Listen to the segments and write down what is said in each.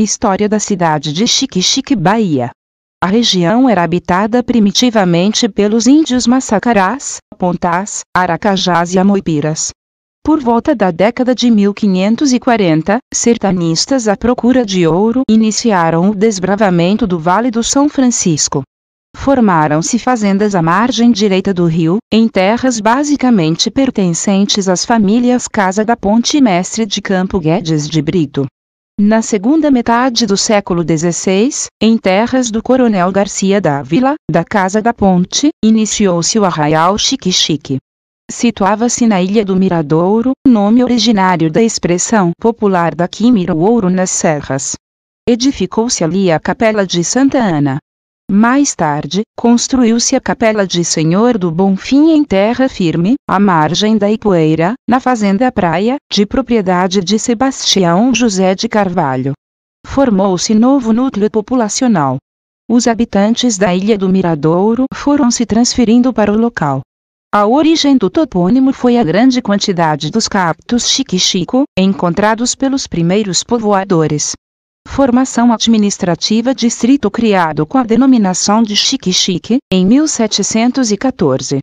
História da cidade de xique Bahia. A região era habitada primitivamente pelos índios Maçacarás, Pontás, Aracajás e Amoipiras. Por volta da década de 1540, sertanistas à procura de ouro iniciaram o desbravamento do Vale do São Francisco. Formaram-se fazendas à margem direita do rio, em terras basicamente pertencentes às famílias Casa da Ponte e Mestre de Campo Guedes de Brito. Na segunda metade do século XVI, em terras do coronel Garcia Dávila, da Casa da Ponte, iniciou-se o arraial Chique-Chique. Situava-se na Ilha do Miradouro, nome originário da expressão popular da Quimira Ouro nas Serras. Edificou-se ali a Capela de Santa Ana, mais tarde, construiu-se a Capela de Senhor do Bonfim em terra firme, à margem da Ipueira, na Fazenda Praia, de propriedade de Sebastião José de Carvalho. Formou-se novo núcleo populacional. Os habitantes da Ilha do Miradouro foram se transferindo para o local. A origem do topônimo foi a grande quantidade dos cactos chiquichico encontrados pelos primeiros povoadores formação administrativa distrito criado com a denominação de Chiquichique em 1714.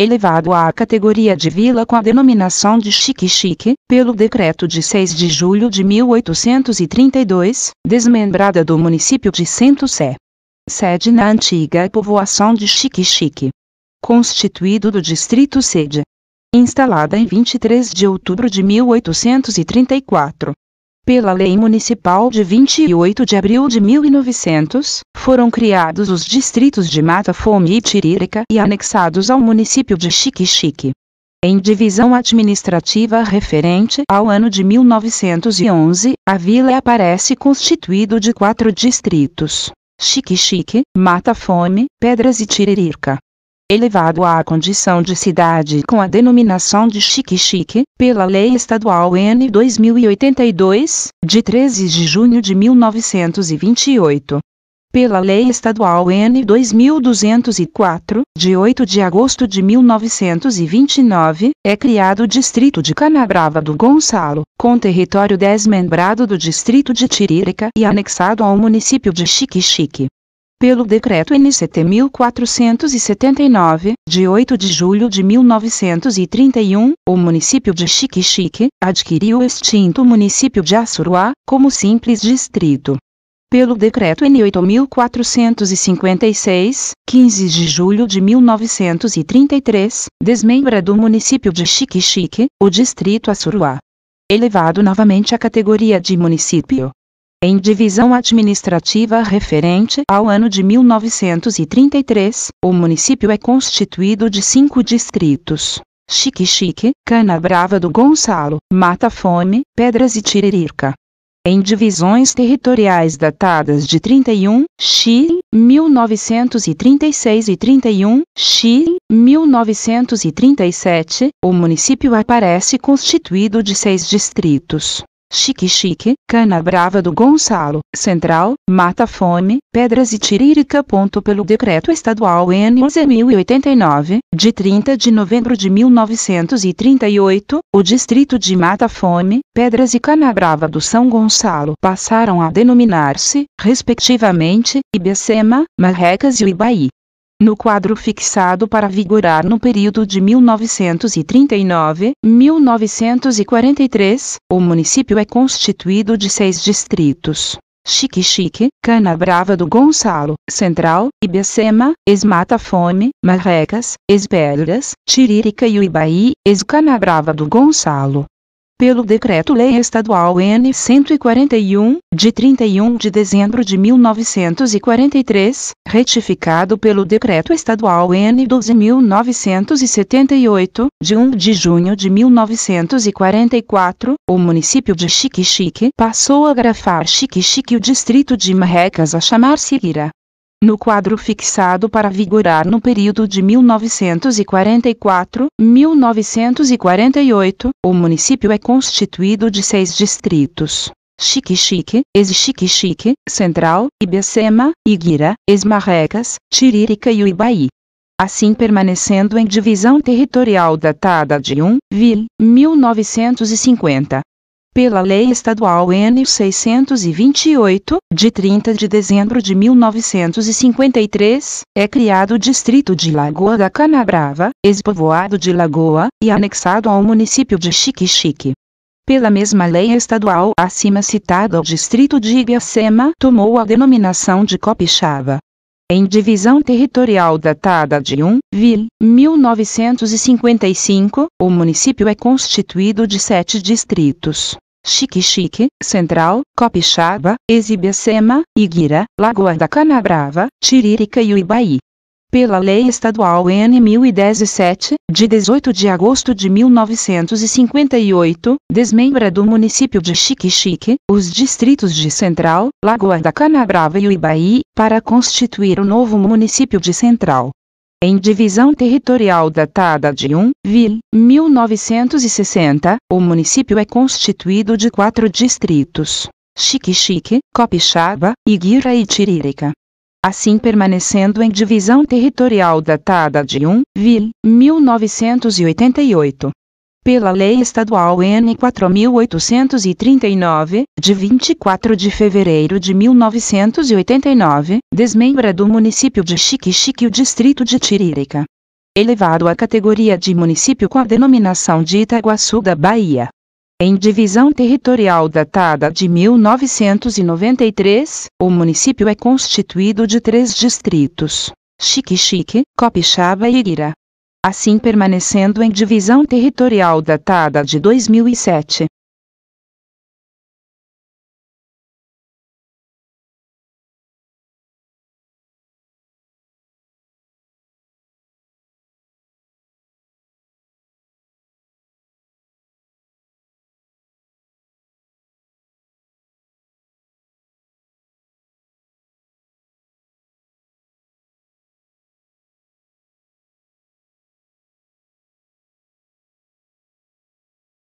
Elevado à categoria de vila com a denominação de Chiquichique pelo decreto de 6 de julho de 1832, desmembrada do município de Santo Sé. Sede na antiga povoação de Chiquichique, Constituído do distrito sede instalada em 23 de outubro de 1834 pela Lei Municipal de 28 de abril de 1900, foram criados os distritos de Mata Fome e Tiririca e anexados ao município de xique Em divisão administrativa referente ao ano de 1911, a vila aparece constituído de quatro distritos: xique Mata Fome, Pedras e Tiririca elevado à condição de cidade com a denominação de xique pela Lei Estadual N 2082, de 13 de junho de 1928 pela Lei Estadual N 2204, de 8 de agosto de 1929, é criado o Distrito de Canabrava do Gonçalo, com território desmembrado do Distrito de Tiririca e anexado ao município de xique pelo Decreto NCT 1479, de 8 de julho de 1931, o município de xique adquiriu o extinto município de Assuruá como simples distrito pelo Decreto N8.456, 15 de julho de 1933, desmembra do município de xique o distrito Assuruá. Elevado novamente à categoria de município em divisão administrativa referente ao ano de 1933, o município é constituído de cinco distritos. Chique Chique, Cana Brava do Gonçalo, Mata Fome, Pedras e Tiririca. Em divisões territoriais datadas de 31, Chile, 1936 e 31, Chile, 1937, o município aparece constituído de seis distritos. Chique Chique, Cana Brava do Gonçalo, Central, Mata Fome, Pedras e Tiririca. Pelo Decreto Estadual N11.089, de 30 de novembro de 1938, o Distrito de Mata Fome, Pedras e Cana Brava do São Gonçalo passaram a denominar-se, respectivamente, Ibecema, Marrecas e Ibaí no quadro fixado para vigorar no período de 1939-1943, o município é constituído de seis distritos. Chique Chique, Cana Brava do Gonçalo, Central, Ibecema, Esmata Fome, Marrecas, Espelhas, Tiririca e Uibaí, Ex Cana Brava do Gonçalo pelo Decreto-Lei Estadual N 141, de 31 de dezembro de 1943, retificado pelo Decreto Estadual N 12.978, de 1 de junho de 1944, o município de xique passou a grafar xique o distrito de Marrecas a chamar-se Ira no quadro fixado para vigorar no período de 1944, 1948, o município é constituído de seis distritos. xique xique Central, Ibecema, Iguira, Esmarrecas, Tiririca e Uibaí. Assim permanecendo em divisão territorial datada de 1, vil, 1950, pela Lei Estadual N628, de 30 de dezembro de 1953, é criado o distrito de Lagoa da Canabrava, expovoado de Lagoa, e anexado ao município de Chiquichique. Pela mesma lei estadual acima citada, o distrito de Ibiacema tomou a denominação de Copixaba. Em divisão territorial datada de 1, Vil, 1955, o município é constituído de sete distritos. Xiquixique, Central, Copixaba, Exibacema, Iguira, Lagoa da Canabrava, Tiririca e Uibaí. Pela Lei Estadual N 1017, de 18 de agosto de 1958, desmembra do município de Xiquixique, os distritos de Central, Lagoa da Canabrava e Uibaí, para constituir o novo município de Central. Em divisão territorial datada de 1, Vil, 1960, o município é constituído de quatro distritos. xique Copixaba, Iguira e Tirírica. Assim permanecendo em divisão territorial datada de 1, Vil, 1988 pela Lei Estadual N 4839, de 24 de fevereiro de 1989, desmembra do município de xique o distrito de Tiririca. Elevado à categoria de município com a denominação de Itaguaçu da Bahia. Em divisão territorial datada de 1993, o município é constituído de três distritos: xique Copixaba e Irira assim permanecendo em divisão territorial datada de 2007.